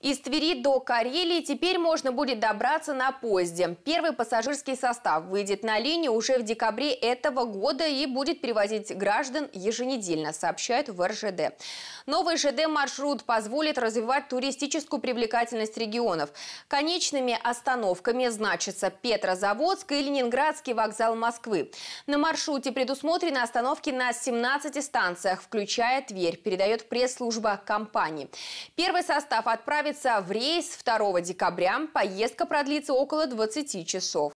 Из Твери до Карелии теперь можно будет добраться на поезде. Первый пассажирский состав выйдет на линию уже в декабре этого года и будет перевозить граждан еженедельно, сообщают в РЖД. Новый ЖД-маршрут позволит развивать туристическую привлекательность регионов. Конечными остановками значатся Петрозаводск и Ленинградский вокзал Москвы. На маршруте предусмотрены остановки на 17 станциях, включая Тверь, передает пресс-служба компании. Первый состав отправит отправится в рейс 2 декабря. Поездка продлится около 20 часов.